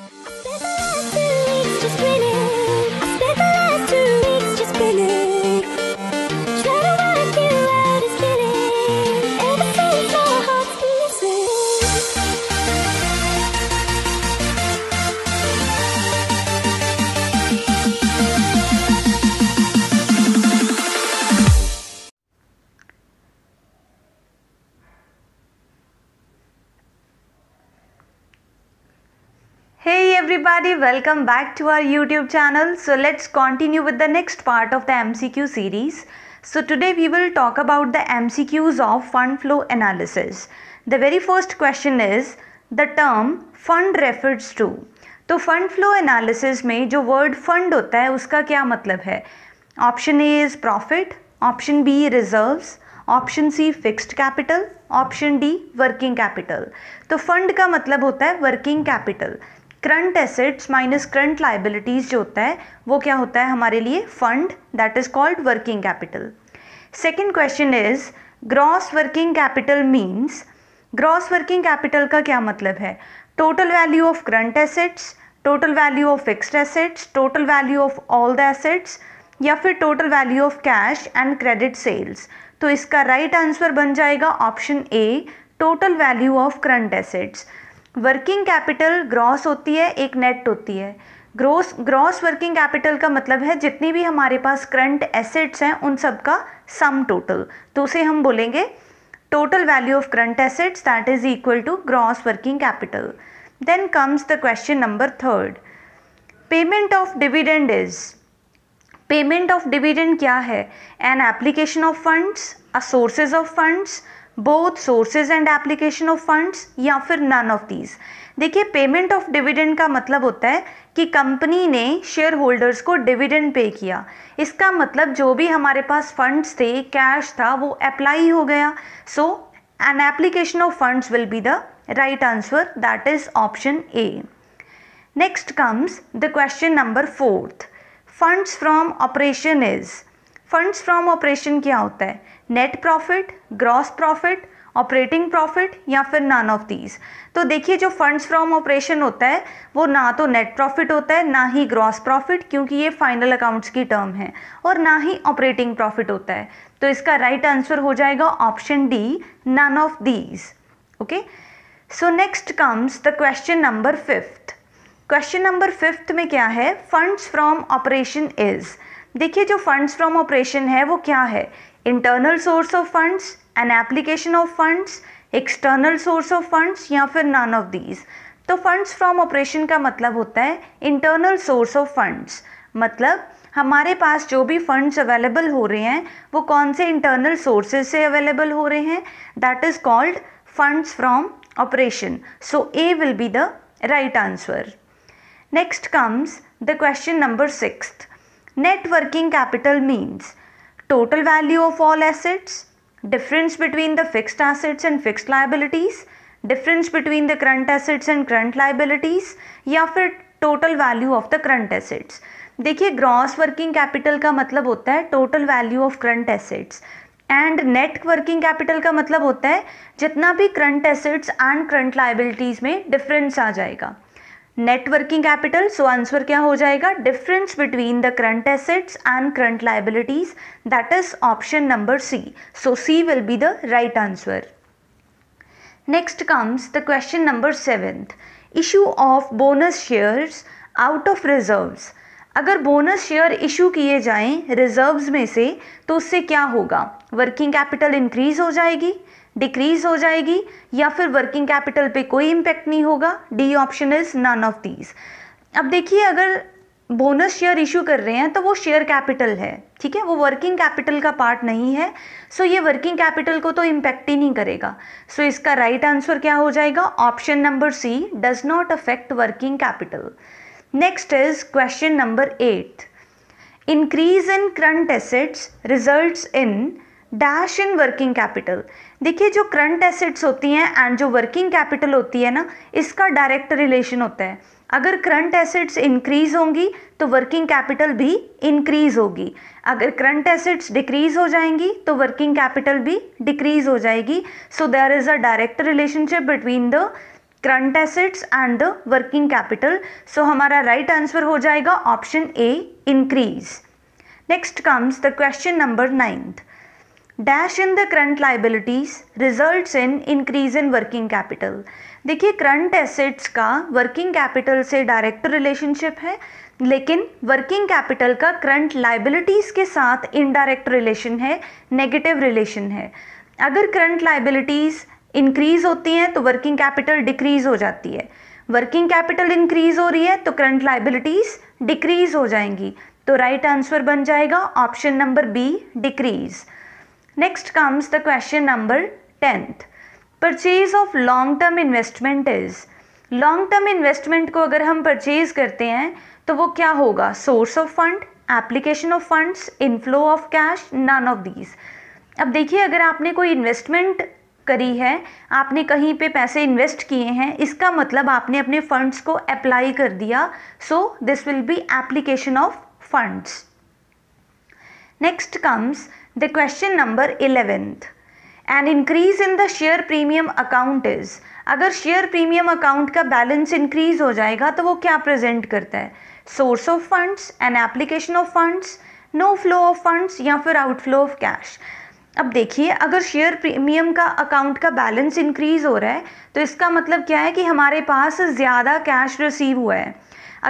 you everybody welcome back to our youtube channel so let's continue with the next part of the mcq series so today we will talk about the mcqs of fund flow analysis the very first question is the term fund refers to to fund flow analysis mein jo word fund hota hai uska kya matlab hai option a is profit option b reserves option C fixed capital option D working capital तो fund का मतलब होता है working capital current assets minus current liabilities जो होता है वो क्या होता है हमारे लिए fund that is called working capital second question is gross working capital means gross working capital का क्या मतलब है total value of current assets total value of fixed assets total value of all the assets या फिर total value of cash and credit sales तो इसका right right answer बन जाएगा option A total value of current assets working capital gross होती है एक net होती है ग्रोस ग्रॉस वर्किंग कैपिटल का मतलब है जितनी भी हमारे पास करंट एसेट्स हैं उन सब का सम टोटल तो उसे हम बोलेंगे total value of current assets that is equal to gross working capital then comes the question number third payment of dividend is payment of dividend क्या है an application of funds a sources of funds both sources and application of funds या फिर none of these देखिए payment of dividend का मतलब होता है कि कंपनी ने शेयर होल्डर्स को डिविडेंड पे किया इसका मतलब जो भी हमारे पास फंड्स थे कैश था वो अप्लाई हो गया so an application of funds will be the right answer that is option A next comes the question number fourth funds from operation is funds from operation क्या होता है net profit gross profit operating profit या फिर नान of these तो देखिए जो funds from operation होता है वो ना तो नेट प्रॉफिट होता है ना ही ग्रॉस प्रॉफिट क्योंकि ये फाइनल अकाउंट्स की टर्म है और ना ही ऑपरेटिंग प्रॉफिट होता है तो इसका राइट right आंसर हो जाएगा option D none of these okay so next comes the question number fifth question number fifth में क्या है फंड्स फ्रॉम ऑपरेशन इज़ देखिए जो फंड्स फ्रॉम ऑपरेशन है वो क्या है internal source of funds an application of funds external source of funds या फिर नन ऑफ दीज तो फंड्स फ्रॉम ऑपरेशन का मतलब होता है इंटरनल सोर्स ऑफ फंड्स मतलब हमारे पास जो भी फंड्स अवेलेबल हो रहे हैं वो कौन से इंटरनल सोर्सेज से अवेलेबल हो रहे हैं that is called funds from operation so A will be the right answer next comes the question number sixth net working capital means total value of all assets difference between the fixed assets and fixed liabilities difference between the current assets and current liabilities या फिर total value of the current assets देखिए gross working capital का मतलब होता है total value of current assets and net working capital का मतलब होता है जितना भी current assets and current liabilities में डिफरेंस आ जाएगा नेटवर्किंग कैपिटल सो आंसर क्या हो जाएगा difference between the current assets and current liabilities that is option number C so C will be the right answer next comes the question number seventh issue of bonus shares out of reserves अगर bonus share issue किए जाएं reserves में से तो उससे क्या होगा working capital increase हो जाएगी डिक्रीज हो जाएगी या फिर वर्किंग कैपिटल पे कोई इम्पैक्ट नहीं होगा D option is none of these अब देखिए अगर बोनस शेयर इशू कर रहे हैं तो वो शेयर कैपिटल है ठीक है वो वर्किंग कैपिटल का पार्ट नहीं है सो ये वर्किंग कैपिटल को तो इम्पैक्ट ही नहीं करेगा सो इसका राइट right आंसर क्या हो जाएगा option number C does not affect working capital next is question number eight increase in current assets result in dash in working capital देखिए जो करंट एसेट्स होती हैं एंड जो वर्किंग कैपिटल होती है ना इसका डायरेक्ट रिलेशन होता है अगर करंट एसेट्स इंक्रीज होंगी तो वर्किंग कैपिटल भी इंक्रीज होगी अगर करंट एसेट्स डिक्रीज हो जाएंगी तो वर्किंग कैपिटल भी डिक्रीज हो जाएगी so there is a direct relationship between the current assets and working capital so हमारा राइट right आंसर हो जाएगा option A increase next comes the question number ninth dash in the current liabilities result in increase in working capital देखिए current assets का working capital से direct relationship है लेकिन working capital का current liabilities के साथ इनडायरेक्ट रिलेशन है negative relation है अगर करंट लाइबिलिटीज़ इंक्रीज होती हैं तो वर्किंग कैपिटल डिक्रीज हो जाती है वर्किंग कैपिटल इंक्रीज हो रही है तो करंट लाइबिलिटीज डिक्रीज हो जाएंगी तो राइट right आंसर बन जाएगा option number B decrease next comes the question number tenth purchase of long term investment is long term investment को अगर हम परचेज करते हैं तो वो क्या होगा source of fund application of funds inflow of cash none of these अब देखिए अगर आपने कोई इन्वेस्टमेंट करी है आपने कहीं पे पैसे इन्वेस्ट किए हैं इसका मतलब आपने अपने फंड्स को अप्लाई कर दिया so this will be application of funds next comes the question number eleventh an increase in the share premium account is अगर शेयर प्रीमियम अकाउंट का बैलेंस इंक्रीज हो जाएगा तो वो क्या प्रेजेंट करता है source of funds an application of funds no flow of funds या फिर आउटफ्लो ऑफ कैश अब देखिए अगर शेयर प्रीमियम का अकाउंट का बैलेंस इंक्रीज़ हो रहा है तो इसका मतलब क्या है कि हमारे पास ज़्यादा कैश रिसीव हुआ है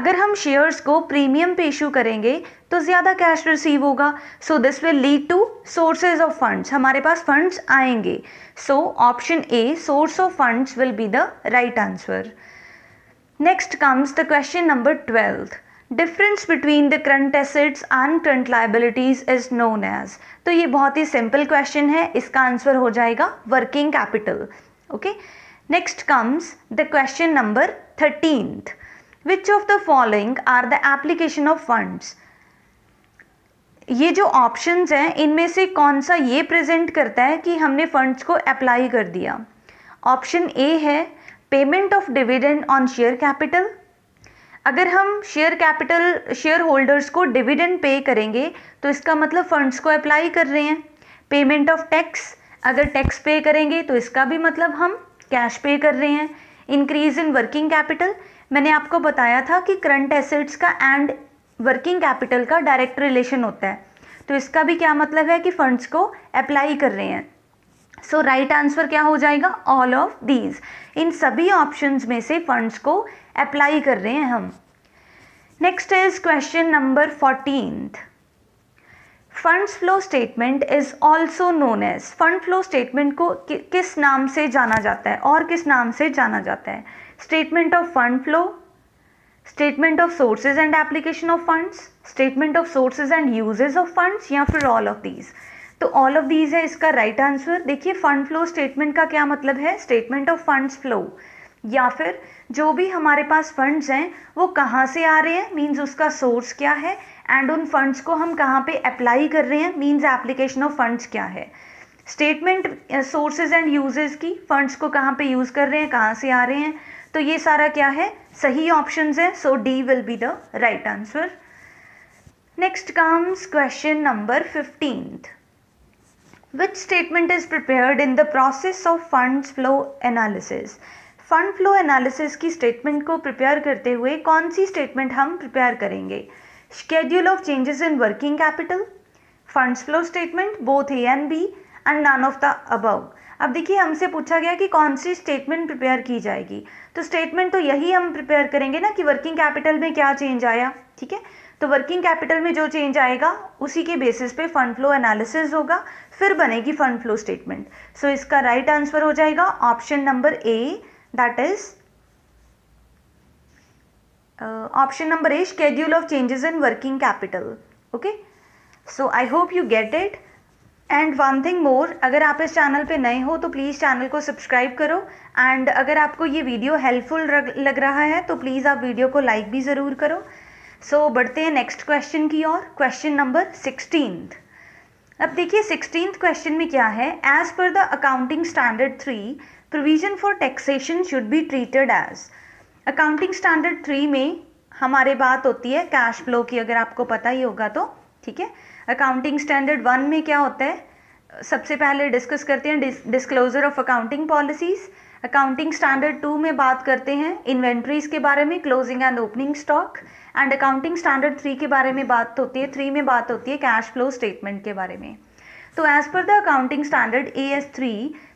अगर हम शेयर्स को प्रीमियम पे इशू करेंगे तो ज़्यादा कैश रिसीव होगा so this will lead to sources of funds हमारे पास फंड्स आएंगे so option A source of funds will be the right answer next comes the question number twelfth difference between the current assets and current liabilities is known as तो ये बहुत ही simple question है इसका answer हो जाएगा working capital okay next comes the question number thirteenth which of the following are the application of funds ये जो option हैं इनमें से कौन सा ये प्रेजेंट करता है कि हमने फंड्स को अप्लाई कर दिया ऑप्शन ए है payment of dividend on share capital अगर हम शेयर कैपिटल शेयर होल्डर्स को डिविडेंड पे करेंगे तो इसका मतलब फंड्स को अप्लाई कर रहे हैं पेमेंट ऑफ टैक्स अगर टैक्स पे करेंगे तो इसका भी मतलब हम कैश पे कर रहे हैं इंक्रीज इन वर्किंग कैपिटल मैंने आपको बताया था कि करंट एसेट्स का एंड वर्किंग कैपिटल का डायरेक्ट रिलेशन होता है तो इसका भी क्या मतलब है कि फंड्स को अप्लाई कर रहे हैं सो राइट आंसर क्या हो जाएगा ऑल ऑफ दीज इन सभी ऑप्शंस में से फंड्स को अप्लाई कर रहे हैं हम next is question number fourteen funds flow statement is also known as fund flow statement को कि, किस नाम से जाना जाता है और किस नाम से जाना जाता है statement of fund flow statement of sources and application of funds statement of sources and uses of funds या फिर ऑल ऑफ दीज तो ऑल ऑफ दीज है इसका राइट आंसर देखिए फंड फ्लो स्टेटमेंट का क्या मतलब है स्टेटमेंट ऑफ फंड्स फ्लो या फिर जो भी हमारे पास फंड्स हैं वो कहाँ से आ रहे हैं मींस उसका सोर्स क्या है एंड उन फंड्स को हम कहाँ पे अप्लाई कर रहे हैं मींस एप्लीकेशन ऑफ फंड्स क्या है स्टेटमेंट सोर्सेज एंड यूजेस की फंड्स को कहाँ पे यूज़ कर रहे हैं कहाँ से आ रहे हैं तो ये सारा क्या है सही ऑप्शन है so D will be the right answer next comes question number fifteenth Which statement is prepared in the process of funds flow analysis? Fund flow analysis की स्टेटमेंट को प्रिपेयर करते हुए कौन सी स्टेटमेंट हम प्रिपेयर करेंगे schedule of changes in working capital funds flow statement both A and B and none of the above अब देखिए हमसे पूछा गया कि कौन सी स्टेटमेंट प्रिपेयर की जाएगी तो स्टेटमेंट तो यही हम प्रिपेयर करेंगे ना कि वर्किंग कैपिटल में क्या चेंज आया ठीक है तो वर्किंग कैपिटल में जो चेंज आएगा उसी के बेसिस पे फंड फ्लो एनालिसिस होगा फिर बनेगी फंड फ्लो स्टेटमेंट सो इसका राइट right आंसर हो जाएगा option number A that is option number A schedule of changes in working capital okay so I hope you get it and one thing more अगर आप इस channel पे नए हो तो प्लीज़ चैनल को सब्सक्राइब करो एंड अगर आपको ये वीडियो हेल्पफुल लग रहा है तो प्लीज़ आप वीडियो को लाइक भी ज़रूर करो सो so, बढ़ते हैं नेक्स्ट क्वेश्चन की ओर क्वेश्चन नंबर सिक्सटीन अब देखिए सिक्सटीन क्वेश्चन में क्या है as per the accounting standard three provision for taxation should be treated as accounting standard three में हमारे बात होती है कैश फ्लो की अगर आपको पता ही होगा तो ठीक है अकाउंटिंग स्टैंडर्ड वन में क्या होता है सबसे पहले डिस्कस करते हैं disclosure of accounting policies accounting standard two में बात करते हैं इन्वेंट्रीज के बारे में closing and opening stock and accounting standard three के बारे में बात होती है थ्री में बात होती है कैश फ्लो स्टेटमेंट के बारे में तो as per the accounting standard A S three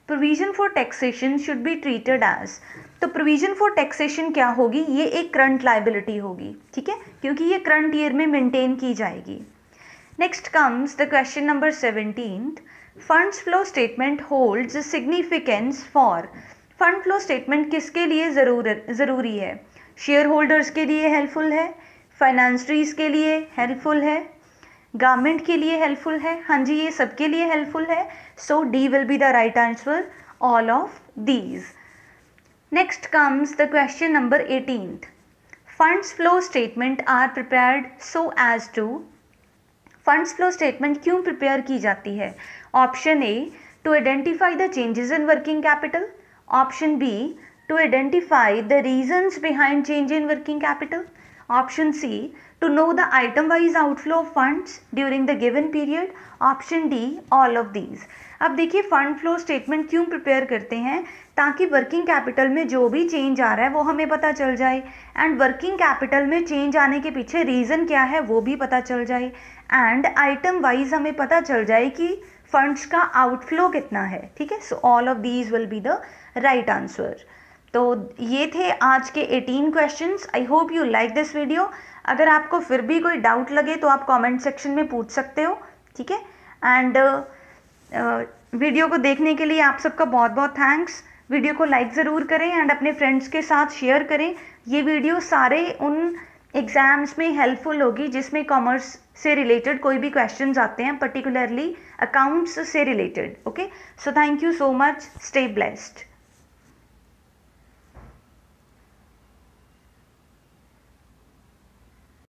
provision for taxation should be treated as तो प्रोविजन फॉर टैक्सेशन क्या होगी ये एक करंट लाइबिलिटी होगी ठीक है क्योंकि ये करंट ईयर में मेंटेन की जाएगी next comes the question number seventeen funds flow statement holds significance for fund flow statement किसके लिए जरूर ज़रूरी है शेयर होल्डर्स के लिए हेल्पफुल है फाइनेंसरीज के लिए हेल्पफुल है गवर्नमेंट के लिए हेल्पफुल है हाँ जी ये सबके लिए हेल्पफुल है so D will be the right answer all of these next comes the question number eighteen funds flow statement are prepared so as to funds flow statement क्यों प्रिपेयर की जाती है option A to identify the changes in working capital option B to identify the reasons behind change in working capital option C to know the item wise outflow of funds during the given period option D all of these अब देखिए fund flow statement क्यों prepare करते हैं ताकि working capital में जो भी change आ रहा है वो हमें पता चल जाए एंड वर्किंग कैपिटल में चेंज आने के पीछे रीज़न क्या है वो भी पता चल जाए एंड आइटम वाइज हमें पता चल जाए कि फंड्स का आउटफ्लो कितना है ठीक है so all of these will be the right answer तो ये थे आज के 18 questions I hope you like this video अगर आपको फिर भी कोई डाउट लगे तो आप कमेंट सेक्शन में पूछ सकते हो ठीक है एंड वीडियो uh, uh, को देखने के लिए आप सबका बहुत बहुत थैंक्स वीडियो को लाइक ज़रूर करें एंड अपने फ्रेंड्स के साथ शेयर करें ये वीडियो सारे उन एग्ज़ाम्स में हेल्पफुल होगी जिसमें कॉमर्स से रिलेटेड कोई भी क्वेश्चन आते हैं पर्टिकुलरली अकाउंट्स से related okay so thank you so much stay blessed